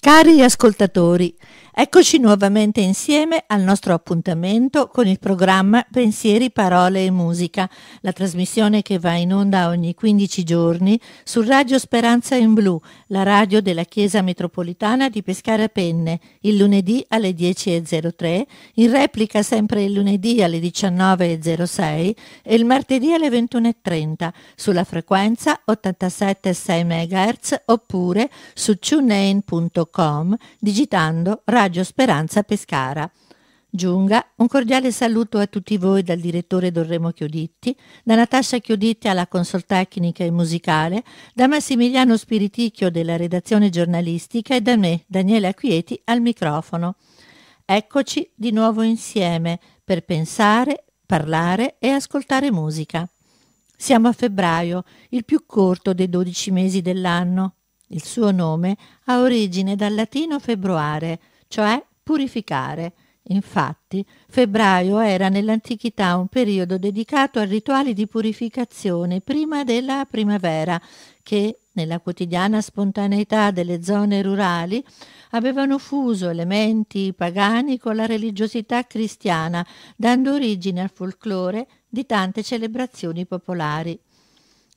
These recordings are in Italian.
Cari ascoltatori, Eccoci nuovamente insieme al nostro appuntamento con il programma Pensieri, Parole e Musica, la trasmissione che va in onda ogni 15 giorni su Radio Speranza in Blu, la radio della Chiesa Metropolitana di Pescara Penne, il lunedì alle 10.03, in replica sempre il lunedì alle 19.06 e il martedì alle 21.30 sulla frequenza 87,6 MHz oppure su tunein.com digitando Radio Raggio Speranza Pescara. Giunga, un cordiale saluto a tutti voi dal direttore Dorremo Chioditti, da Natascia Chioditti alla Consoltecnica e Musicale, da Massimiliano Spiriticchio della redazione giornalistica e da me, Daniela Quieti, al microfono. Eccoci di nuovo insieme per pensare, parlare e ascoltare musica. Siamo a febbraio, il più corto dei dodici mesi dell'anno. Il suo nome ha origine dal latino februare, cioè purificare. Infatti, febbraio era nell'antichità un periodo dedicato a rituali di purificazione prima della primavera, che nella quotidiana spontaneità delle zone rurali avevano fuso elementi pagani con la religiosità cristiana, dando origine al folklore di tante celebrazioni popolari.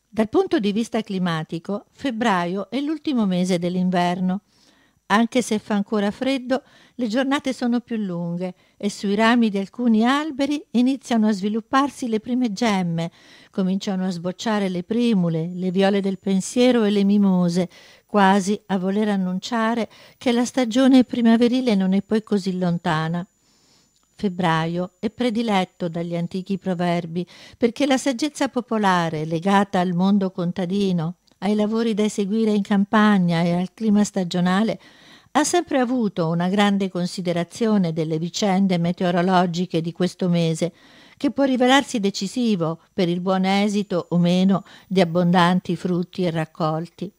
Dal punto di vista climatico, febbraio è l'ultimo mese dell'inverno. Anche se fa ancora freddo, le giornate sono più lunghe e sui rami di alcuni alberi iniziano a svilupparsi le prime gemme, cominciano a sbocciare le primule, le viole del pensiero e le mimose, quasi a voler annunciare che la stagione primaverile non è poi così lontana. Febbraio è prediletto dagli antichi proverbi perché la saggezza popolare legata al mondo contadino ai lavori da eseguire in campagna e al clima stagionale, ha sempre avuto una grande considerazione delle vicende meteorologiche di questo mese, che può rivelarsi decisivo per il buon esito o meno di abbondanti frutti e raccolti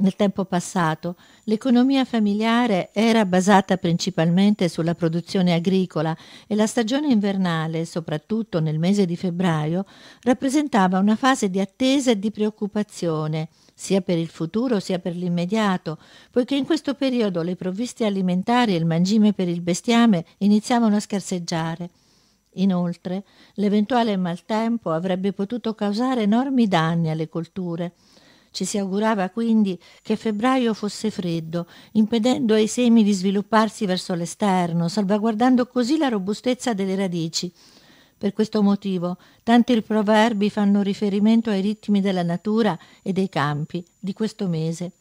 nel tempo passato l'economia familiare era basata principalmente sulla produzione agricola e la stagione invernale, soprattutto nel mese di febbraio, rappresentava una fase di attesa e di preoccupazione, sia per il futuro sia per l'immediato, poiché in questo periodo le provviste alimentari e il mangime per il bestiame iniziavano a scarseggiare. Inoltre, l'eventuale maltempo avrebbe potuto causare enormi danni alle colture ci si augurava quindi che febbraio fosse freddo, impedendo ai semi di svilupparsi verso l'esterno, salvaguardando così la robustezza delle radici. Per questo motivo tanti proverbi fanno riferimento ai ritmi della natura e dei campi di questo mese.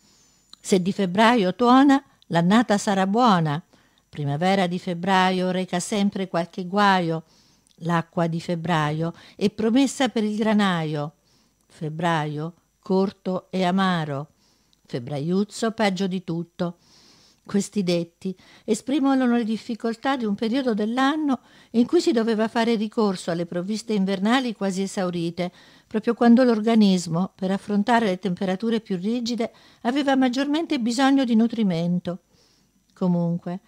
Se di febbraio tuona, l'annata sarà buona. Primavera di febbraio reca sempre qualche guaio. L'acqua di febbraio è promessa per il granaio. Febbraio corto e amaro. Febbraiuzzo peggio di tutto. Questi detti esprimono le difficoltà di un periodo dell'anno in cui si doveva fare ricorso alle provviste invernali quasi esaurite, proprio quando l'organismo, per affrontare le temperature più rigide, aveva maggiormente bisogno di nutrimento. Comunque,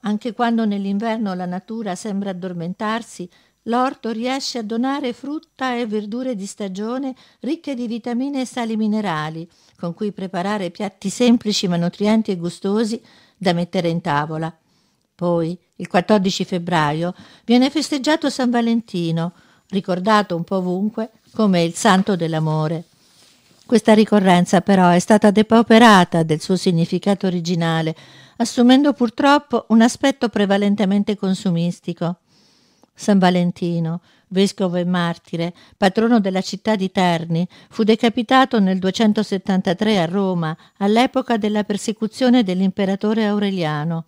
anche quando nell'inverno la natura sembra addormentarsi, L'orto riesce a donare frutta e verdure di stagione ricche di vitamine e sali minerali, con cui preparare piatti semplici ma nutrienti e gustosi da mettere in tavola. Poi, il 14 febbraio, viene festeggiato San Valentino, ricordato un po' ovunque come il santo dell'amore. Questa ricorrenza però è stata depauperata del suo significato originale, assumendo purtroppo un aspetto prevalentemente consumistico. San Valentino, vescovo e martire, patrono della città di Terni, fu decapitato nel 273 a Roma, all'epoca della persecuzione dell'imperatore Aureliano.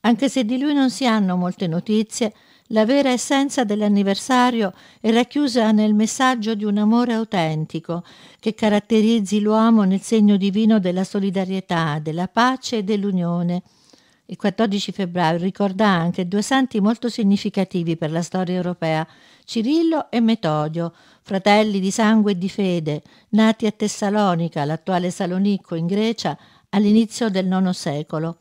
Anche se di lui non si hanno molte notizie, la vera essenza dell'anniversario è racchiusa nel messaggio di un amore autentico che caratterizzi l'uomo nel segno divino della solidarietà, della pace e dell'unione. Il 14 febbraio ricorda anche due santi molto significativi per la storia europea, Cirillo e Metodio, fratelli di sangue e di fede, nati a Tessalonica, l'attuale Salonicco in Grecia, all'inizio del IX secolo.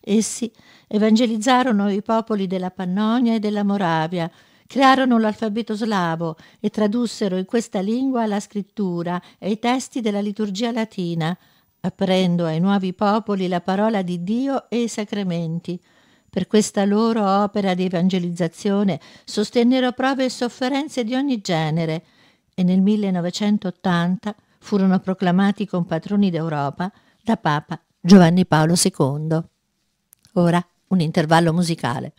Essi evangelizzarono i popoli della Pannonia e della Moravia, crearono l'alfabeto slavo e tradussero in questa lingua la scrittura e i testi della liturgia latina – aprendo ai nuovi popoli la parola di Dio e i sacramenti. Per questa loro opera di evangelizzazione sostennero prove e sofferenze di ogni genere e nel 1980 furono proclamati compatroni d'Europa da Papa Giovanni Paolo II. Ora un intervallo musicale.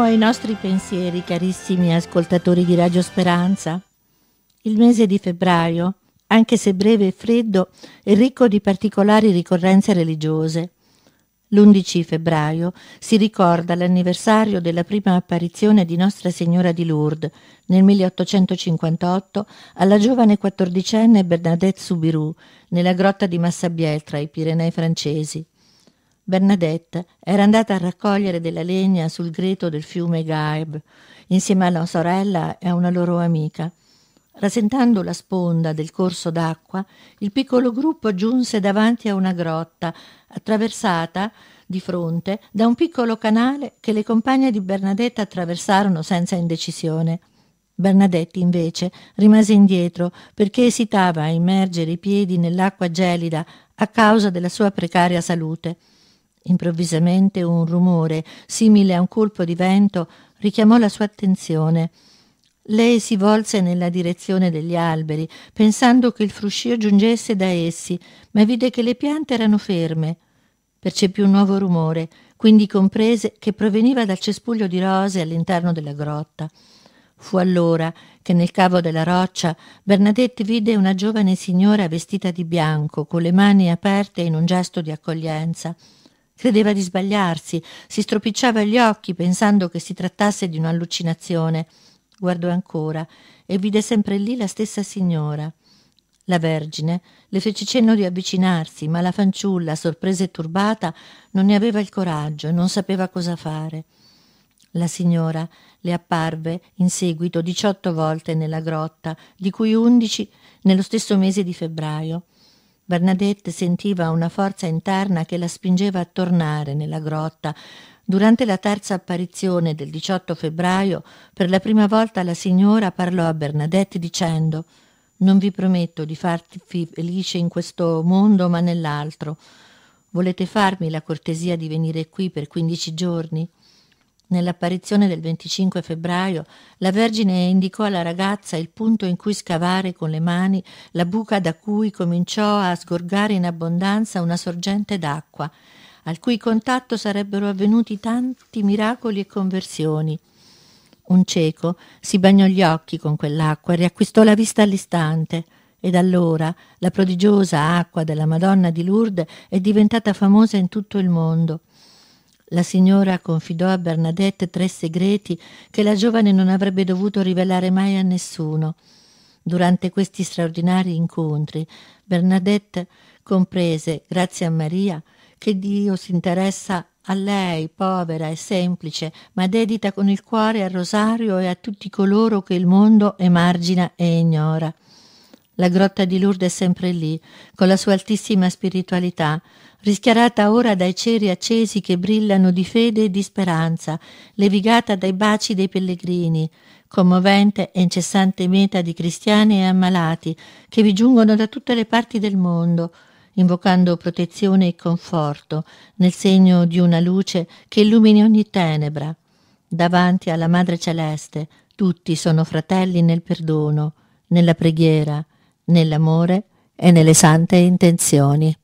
Torniamo ai nostri pensieri, carissimi ascoltatori di Radio Speranza. Il mese di febbraio, anche se breve e freddo, è ricco di particolari ricorrenze religiose. L'11 febbraio si ricorda l'anniversario della prima apparizione di Nostra Signora di Lourdes nel 1858 alla giovane quattordicenne Bernadette Soubirous nella grotta di Massabie tra i Pirenei francesi. Bernadette era andata a raccogliere della legna sul greto del fiume Gaib, insieme alla sorella e a una loro amica. Rasentando la sponda del corso d'acqua, il piccolo gruppo giunse davanti a una grotta, attraversata di fronte da un piccolo canale che le compagne di Bernadette attraversarono senza indecisione. Bernadette, invece rimase indietro perché esitava a immergere i piedi nell'acqua gelida a causa della sua precaria salute. Improvvisamente un rumore, simile a un colpo di vento, richiamò la sua attenzione. Lei si volse nella direzione degli alberi, pensando che il fruscio giungesse da essi, ma vide che le piante erano ferme. Percepì un nuovo rumore, quindi comprese che proveniva dal cespuglio di rose all'interno della grotta. Fu allora che nel cavo della roccia Bernadette vide una giovane signora vestita di bianco, con le mani aperte in un gesto di accoglienza. Credeva di sbagliarsi, si stropicciava gli occhi pensando che si trattasse di un'allucinazione. Guardò ancora e vide sempre lì la stessa signora. La Vergine le fece cenno di avvicinarsi, ma la fanciulla, sorpresa e turbata, non ne aveva il coraggio e non sapeva cosa fare. La signora le apparve in seguito diciotto volte nella grotta, di cui undici nello stesso mese di febbraio. Bernadette sentiva una forza interna che la spingeva a tornare nella grotta. Durante la terza apparizione del 18 febbraio, per la prima volta la signora parlò a Bernadette dicendo Non vi prometto di farti felice in questo mondo ma nell'altro. Volete farmi la cortesia di venire qui per quindici giorni? Nell'apparizione del 25 febbraio, la Vergine indicò alla ragazza il punto in cui scavare con le mani la buca da cui cominciò a sgorgare in abbondanza una sorgente d'acqua, al cui contatto sarebbero avvenuti tanti miracoli e conversioni. Un cieco si bagnò gli occhi con quell'acqua e riacquistò la vista all'istante. Ed allora la prodigiosa acqua della Madonna di Lourdes è diventata famosa in tutto il mondo. La signora confidò a Bernadette tre segreti che la giovane non avrebbe dovuto rivelare mai a nessuno. Durante questi straordinari incontri, Bernadette comprese, grazie a Maria, che Dio si interessa a lei, povera e semplice, ma dedita con il cuore al rosario e a tutti coloro che il mondo emargina e ignora. La grotta di Lourdes è sempre lì, con la sua altissima spiritualità, rischiarata ora dai ceri accesi che brillano di fede e di speranza, levigata dai baci dei pellegrini, commovente e incessante meta di cristiani e ammalati che vi giungono da tutte le parti del mondo, invocando protezione e conforto nel segno di una luce che illumini ogni tenebra. Davanti alla Madre Celeste tutti sono fratelli nel perdono, nella preghiera, nell'amore e nelle sante intenzioni.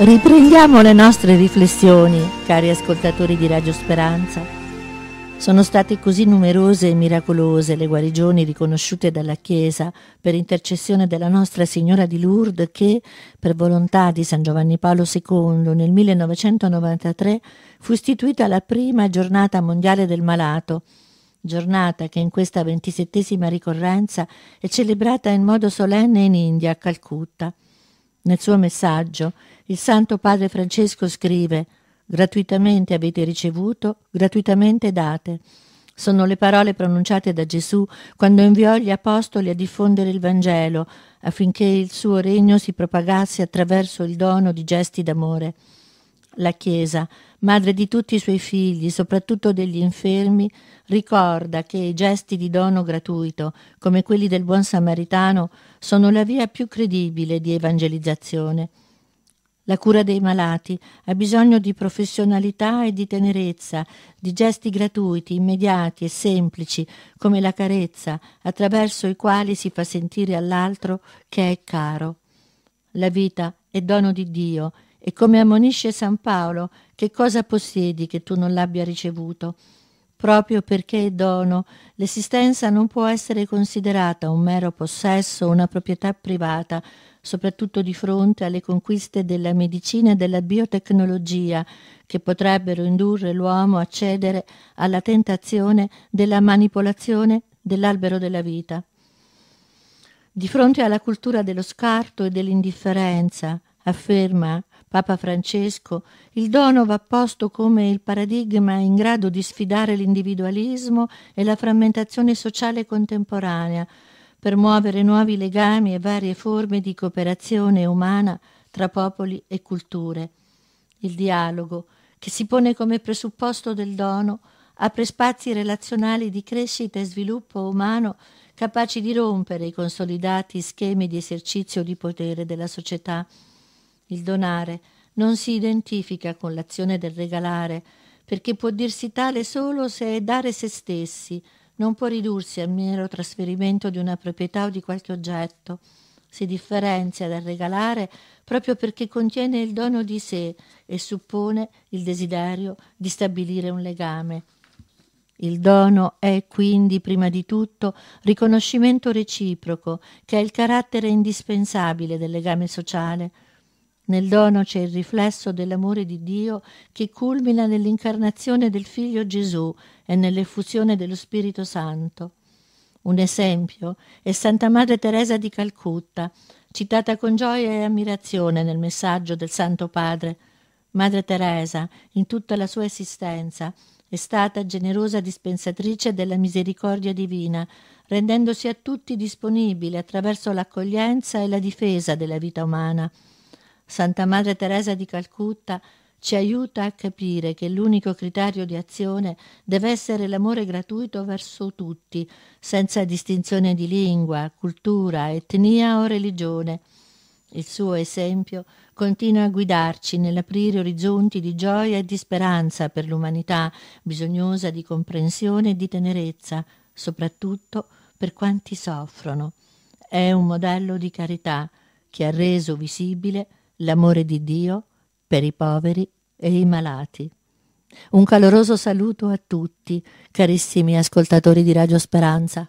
Riprendiamo le nostre riflessioni, cari ascoltatori di Radio Speranza. Sono state così numerose e miracolose le guarigioni riconosciute dalla Chiesa per intercessione della Nostra Signora di Lourdes che, per volontà di San Giovanni Paolo II, nel 1993 fu istituita la prima giornata mondiale del malato, giornata che in questa ventisettesima ricorrenza è celebrata in modo solenne in India, a Calcutta. Nel suo messaggio il Santo Padre Francesco scrive gratuitamente avete ricevuto, gratuitamente date. Sono le parole pronunciate da Gesù quando inviò gli Apostoli a diffondere il Vangelo affinché il suo regno si propagasse attraverso il dono di gesti d'amore la Chiesa, madre di tutti i suoi figli, soprattutto degli infermi, ricorda che i gesti di dono gratuito, come quelli del buon samaritano, sono la via più credibile di evangelizzazione. La cura dei malati ha bisogno di professionalità e di tenerezza, di gesti gratuiti, immediati e semplici, come la carezza, attraverso i quali si fa sentire all'altro che è caro. La vita è dono di Dio e come ammonisce San Paolo, che cosa possiedi che tu non l'abbia ricevuto? Proprio perché è dono, l'esistenza non può essere considerata un mero possesso, una proprietà privata, soprattutto di fronte alle conquiste della medicina e della biotecnologia, che potrebbero indurre l'uomo a cedere alla tentazione della manipolazione dell'albero della vita. Di fronte alla cultura dello scarto e dell'indifferenza, afferma Papa Francesco, il dono va posto come il paradigma in grado di sfidare l'individualismo e la frammentazione sociale contemporanea, per muovere nuovi legami e varie forme di cooperazione umana tra popoli e culture. Il dialogo, che si pone come presupposto del dono, apre spazi relazionali di crescita e sviluppo umano capaci di rompere i consolidati schemi di esercizio di potere della società il donare non si identifica con l'azione del regalare, perché può dirsi tale solo se è dare se stessi, non può ridursi al mero trasferimento di una proprietà o di qualche oggetto. Si differenzia dal regalare proprio perché contiene il dono di sé e suppone il desiderio di stabilire un legame. Il dono è quindi prima di tutto riconoscimento reciproco, che è il carattere indispensabile del legame sociale nel dono c'è il riflesso dell'amore di Dio che culmina nell'incarnazione del Figlio Gesù e nell'effusione dello Spirito Santo. Un esempio è Santa Madre Teresa di Calcutta, citata con gioia e ammirazione nel messaggio del Santo Padre. Madre Teresa, in tutta la sua esistenza, è stata generosa dispensatrice della misericordia divina, rendendosi a tutti disponibile attraverso l'accoglienza e la difesa della vita umana. Santa Madre Teresa di Calcutta ci aiuta a capire che l'unico criterio di azione deve essere l'amore gratuito verso tutti, senza distinzione di lingua, cultura, etnia o religione. Il suo esempio continua a guidarci nell'aprire orizzonti di gioia e di speranza per l'umanità, bisognosa di comprensione e di tenerezza, soprattutto per quanti soffrono. È un modello di carità che ha reso visibile l'amore di Dio per i poveri e i malati. Un caloroso saluto a tutti, carissimi ascoltatori di Radio Speranza.